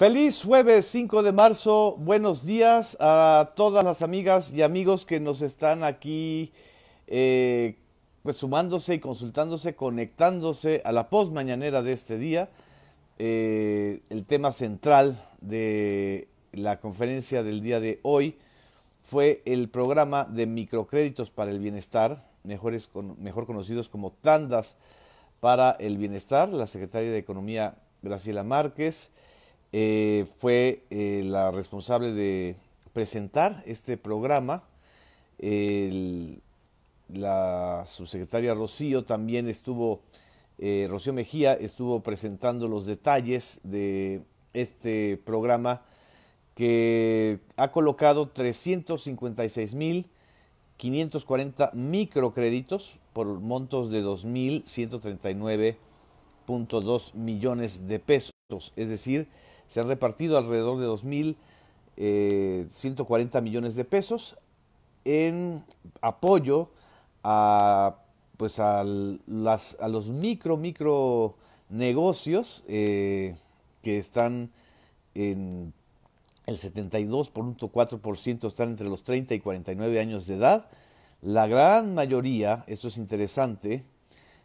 Feliz jueves 5 de marzo, buenos días a todas las amigas y amigos que nos están aquí eh, pues sumándose y consultándose, conectándose a la posmañanera de este día. Eh, el tema central de la conferencia del día de hoy fue el programa de microcréditos para el bienestar, mejores mejor conocidos como tandas para el bienestar. La secretaria de Economía Graciela Márquez eh, fue eh, la responsable de presentar este programa. la subsecretaria Rocío también estuvo, eh, Rocío Mejía estuvo presentando los detalles de este programa que ha colocado 356.540 microcréditos por montos de 2.139.2 millones de pesos, es decir, se han repartido alrededor de 2.140 eh, millones de pesos en apoyo a, pues los micro, micro negocios eh, que están en el 72.4% están entre los 30 y 49 años de edad. La gran mayoría, esto es interesante,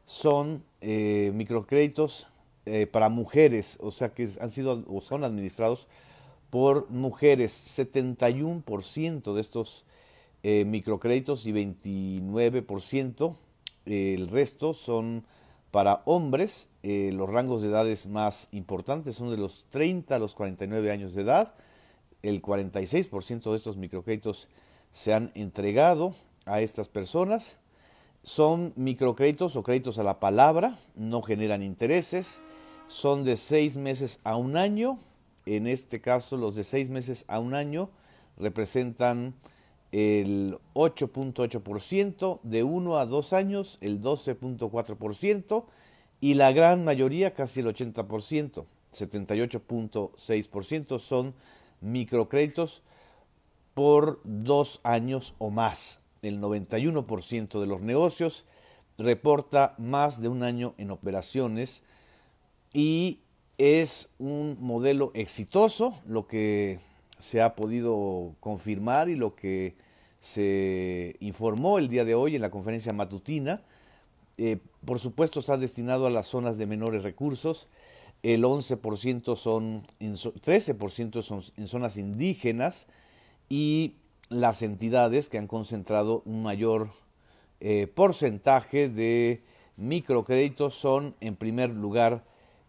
son eh, microcréditos eh, para mujeres, o sea, que han sido o son administrados por mujeres. 71% de estos eh, microcréditos y 29%, eh, el resto son para hombres. los rangos de edades más importantes son de los 30 a los 49 años de edad. El 46% de estos microcréditos se han entregado a estas personas son microcréditos o créditos a la palabra, no generan intereses, son de seis meses a un año. En este caso, los de seis meses a un año representan el 8.8%, de uno a dos años el 12.4% y la gran mayoría, casi el 80%, 78.6% son microcréditos por dos años o más. El 91% de los negocios reporta más de un año en operaciones y es un modelo exitoso, lo que se ha podido confirmar y lo que se informó el día de hoy en la conferencia matutina. Eh, por supuesto está destinado a las zonas de menores recursos, el 11% son, 13% son en zonas indígenas y las entidades que han concentrado un mayor eh, porcentaje de microcréditos son en primer lugar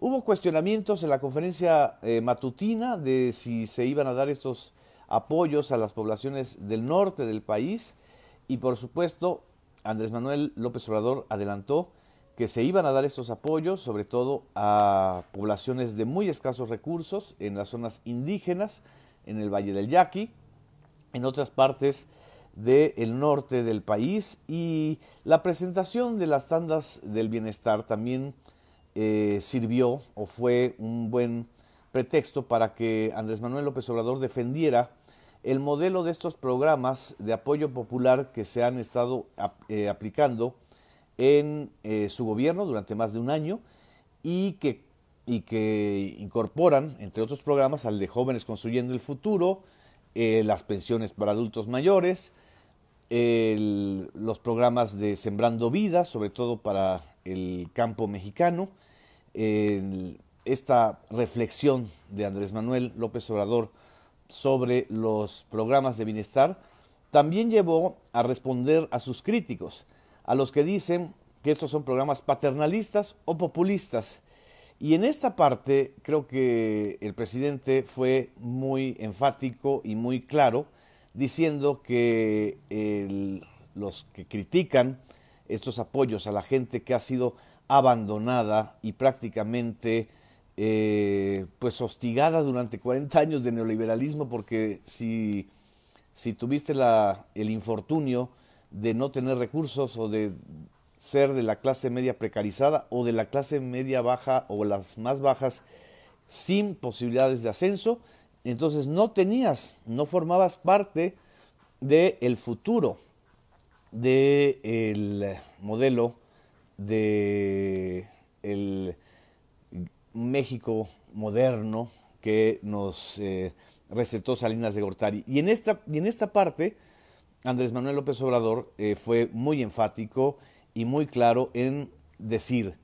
Hubo cuestionamientos en la conferencia eh, matutina de si se iban a dar estos apoyos a las poblaciones del norte del país y por supuesto Andrés Manuel López Obrador adelantó que se iban a dar estos apoyos sobre todo a poblaciones de muy escasos recursos en las zonas indígenas, en el Valle del Yaqui, en otras partes del norte del país y la presentación de las tandas del bienestar también eh, sirvió o fue un buen pretexto para que Andrés Manuel López Obrador defendiera el modelo de estos programas de apoyo popular que se han estado eh, aplicando en eh, su gobierno durante más de un año y que, y que incorporan, entre otros programas, al de jóvenes construyendo el futuro, las pensiones para adultos mayores, los programas de Sembrando Vida, sobre todo para el campo mexicano, esta reflexión de Andrés Manuel López Obrador sobre los programas de bienestar también llevó a responder a sus críticos, a los que dicen que estos son programas paternalistas o populistas. Y en esta parte creo que el presidente fue muy enfático y muy claro diciendo que los que critican estos apoyos a la gente que ha sido abandonada y prácticamente eh, pues hostigada durante 40 años de neoliberalismo porque si, si tuviste la, el infortunio de no tener recursos o de ser de la clase media precarizada o de la clase media baja o las más bajas sin posibilidades de ascenso, entonces no tenías, no formabas parte del el futuro del el modelo de el México moderno que nos eh, recetó Salinas de Gortari. Y en esta, y en esta parte, Andrés Manuel López Obrador eh, fue muy enfático y muy claro en decir,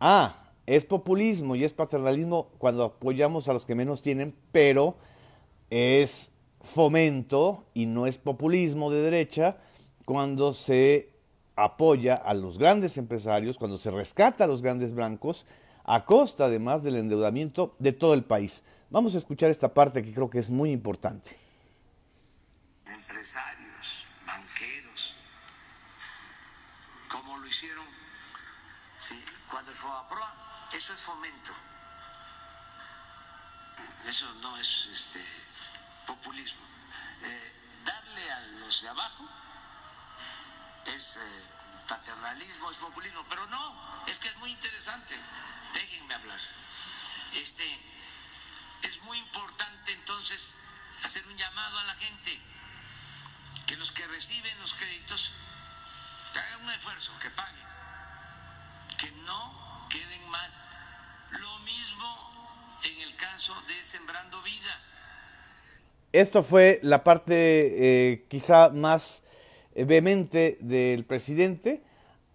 ah, es populismo y es paternalismo cuando apoyamos a los que menos tienen, pero es fomento y no es populismo de derecha cuando se apoya a los grandes empresarios, cuando se rescata a los grandes blancos, a costa además del endeudamiento de todo el país. Vamos a escuchar esta parte que creo que es muy importante. Empresarios, banqueros, como lo hicieron ¿sí? cuando el FOAPROA, eso es fomento. Eso no es este, populismo. Eh, darle a los de abajo es eh, paternalismo, es populismo, pero no, es que es muy interesante. Déjenme hablar. Este, es muy importante entonces hacer un llamado a la gente, que los que reciben los créditos hagan un esfuerzo, que paguen, que no queden mal. Lo mismo en el caso de Sembrando Vida. Esto fue la parte eh, quizá más eh, vehemente del presidente,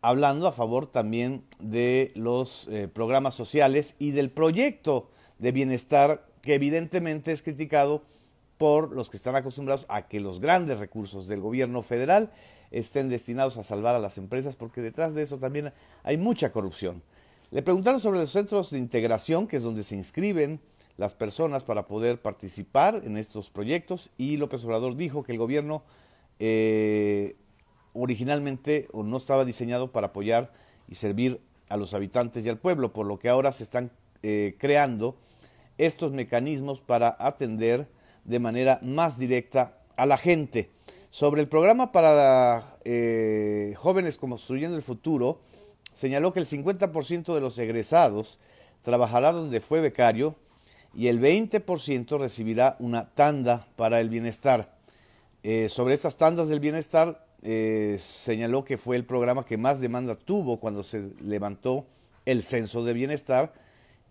hablando a favor también de los eh, programas sociales y del proyecto de bienestar que evidentemente es criticado por los que están acostumbrados a que los grandes recursos del gobierno federal estén destinados a salvar a las empresas, porque detrás de eso también hay mucha corrupción. Le preguntaron sobre los centros de integración, que es donde se inscriben las personas para poder participar en estos proyectos, y López Obrador dijo que el gobierno eh, originalmente no estaba diseñado para apoyar y servir a los habitantes y al pueblo, por lo que ahora se están eh, creando estos mecanismos para atender de manera más directa a la gente. Sobre el programa para eh, jóvenes construyendo el futuro, señaló que el 50% de los egresados trabajará donde fue becario y el 20% recibirá una tanda para el bienestar. Eh, sobre estas tandas del bienestar, eh, señaló que fue el programa que más demanda tuvo cuando se levantó el censo de bienestar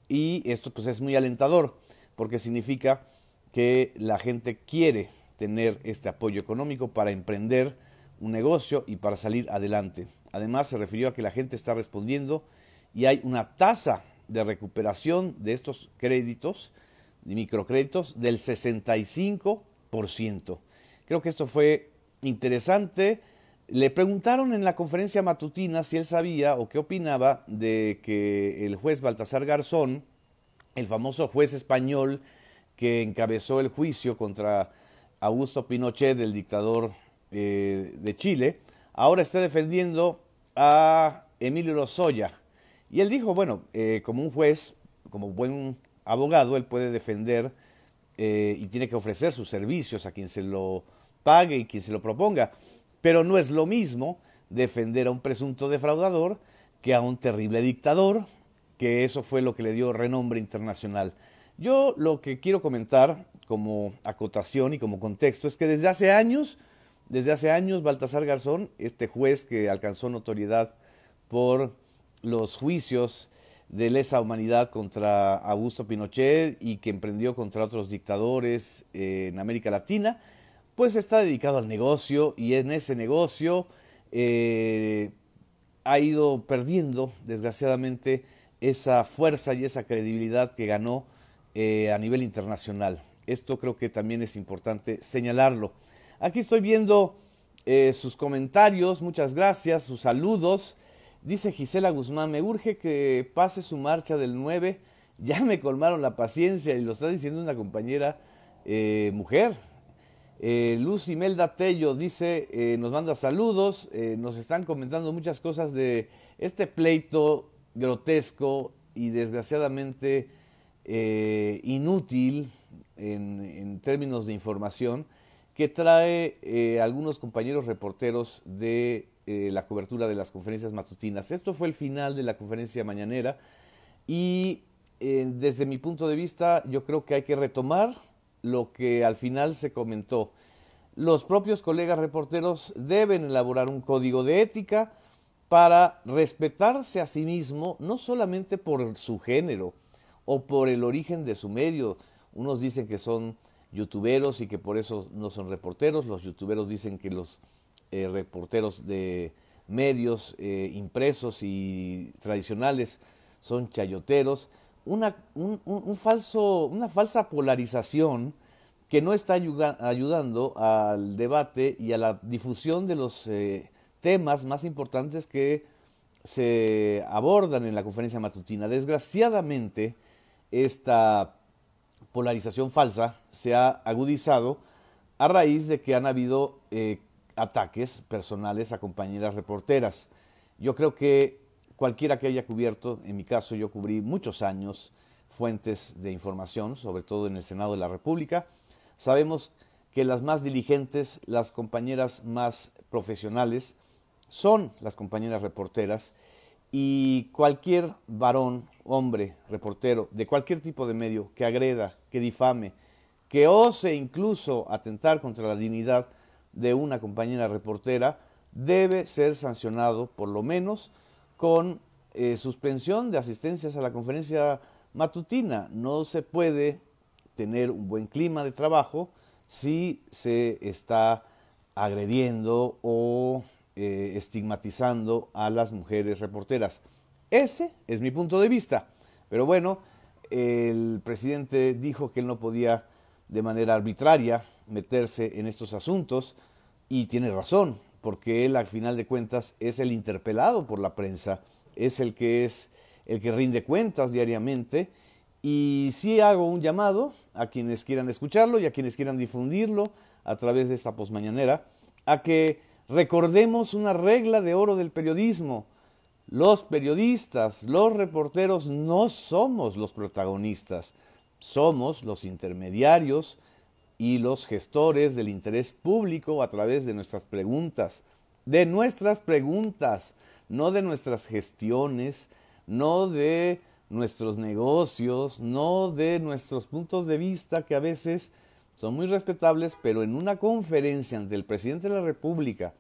y esto pues es muy alentador porque significa que la gente quiere tener este apoyo económico para emprender un negocio y para salir adelante. Además se refirió a que la gente está respondiendo y hay una tasa de recuperación de estos créditos, de microcréditos, del 65%. Creo que esto fue interesante. Le preguntaron en la conferencia matutina si él sabía o qué opinaba de que el juez Baltasar Garzón, el famoso juez español que encabezó el juicio contra Augusto Pinochet, el dictador eh, de Chile, ahora está defendiendo a Emilio Lozoya. Y él dijo, bueno, eh, como un juez, como buen abogado, él puede defender eh, y tiene que ofrecer sus servicios a quien se lo pague y quien se lo proponga. Pero no es lo mismo defender a un presunto defraudador que a un terrible dictador, que eso fue lo que le dio renombre internacional. Yo lo que quiero comentar como acotación y como contexto es que desde hace años, desde hace años Baltasar Garzón, este juez que alcanzó notoriedad por los juicios de lesa humanidad contra Augusto Pinochet y que emprendió contra otros dictadores eh, en América Latina, pues está dedicado al negocio y en ese negocio eh, ha ido perdiendo, desgraciadamente, esa fuerza y esa credibilidad que ganó eh, a nivel internacional. Esto creo que también es importante señalarlo. Aquí estoy viendo eh, sus comentarios, muchas gracias, sus saludos. Dice Gisela Guzmán, me urge que pase su marcha del 9, ya me colmaron la paciencia y lo está diciendo una compañera mujer, eh, Luz Imelda Tello dice, eh, nos manda saludos, eh, nos están comentando muchas cosas de este pleito grotesco y desgraciadamente inútil en, en, términos de información que trae algunos compañeros reporteros de la cobertura de las conferencias matutinas. Esto fue el final de la conferencia mañanera y desde mi punto de vista yo creo que hay que retomar lo que al final se comentó. Los propios colegas reporteros deben elaborar un código de ética para respetarse a sí mismo, no solamente por su género o por el origen de su medio. Unos dicen que son youtuberos y que por eso no son reporteros, los youtuberos dicen que los eh, reporteros de medios eh, impresos y tradicionales son chayoteros, una, un, falso, una falsa polarización que no está ayudando al debate y a la difusión de los eh, temas más importantes que se abordan en la conferencia matutina. Desgraciadamente, esta polarización falsa se ha agudizado a raíz de que han habido eh, ataques personales a compañeras reporteras. Yo creo que cualquiera que haya cubierto, en mi caso yo cubrí muchos años fuentes de información, sobre todo en el Senado de la República, sabemos que las más diligentes, las compañeras más profesionales, son las compañeras reporteras y cualquier varón, hombre, reportero, de cualquier tipo de medio que agreda, que difame, que ose incluso atentar contra la dignidad de una compañera reportera, debe ser sancionado por lo menos con eh, suspensión de asistencias a la conferencia matutina. No se puede tener un buen clima de trabajo si se está agrediendo o eh, estigmatizando a las mujeres reporteras. Ese es mi punto de vista. Pero bueno, el presidente dijo que él no podía de manera arbitraria meterse en estos asuntos y tiene razón porque él, al final de cuentas, es el interpelado por la prensa, es el que es el que rinde cuentas diariamente. Y sí hago un llamado a quienes quieran escucharlo y a quienes quieran difundirlo a través de esta posmañanera, a que recordemos una regla de oro del periodismo. Los periodistas, los reporteros no somos los protagonistas, somos los intermediarios, y los gestores del interés público a través de nuestras preguntas, de nuestras preguntas, no de nuestras gestiones, no de nuestros negocios, no de nuestros puntos de vista que a veces son muy respetables, pero en una conferencia ante el presidente de la República,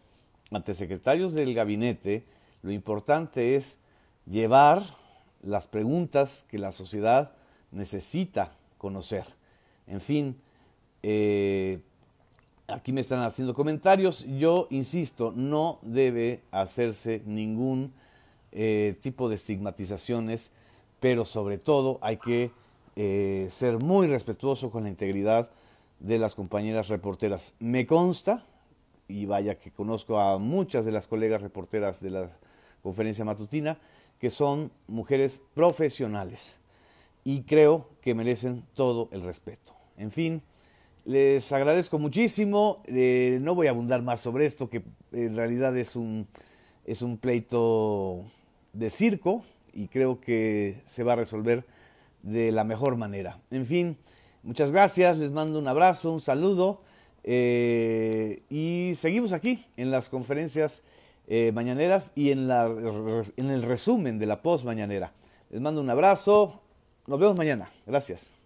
ante secretarios del gabinete, lo importante es llevar las preguntas que la sociedad necesita conocer. En fin, eh, aquí me están haciendo comentarios. Yo insisto, no debe hacerse ningún eh, tipo de estigmatizaciones, pero sobre todo hay que eh, ser muy respetuoso con la integridad de las compañeras reporteras. Me consta, y vaya que conozco a muchas de las colegas reporteras de la conferencia matutina, que son mujeres profesionales y creo que merecen todo el respeto. En fin, les agradezco muchísimo. Eh, no voy a abundar más sobre esto, que en realidad es un, es un pleito de circo y creo que se va a resolver de la mejor manera. En fin, muchas gracias. Les mando un abrazo, un saludo. Eh, y seguimos aquí en las conferencias eh, mañaneras y en, la, en el resumen de la post mañanera. Les mando un abrazo. Nos vemos mañana. Gracias.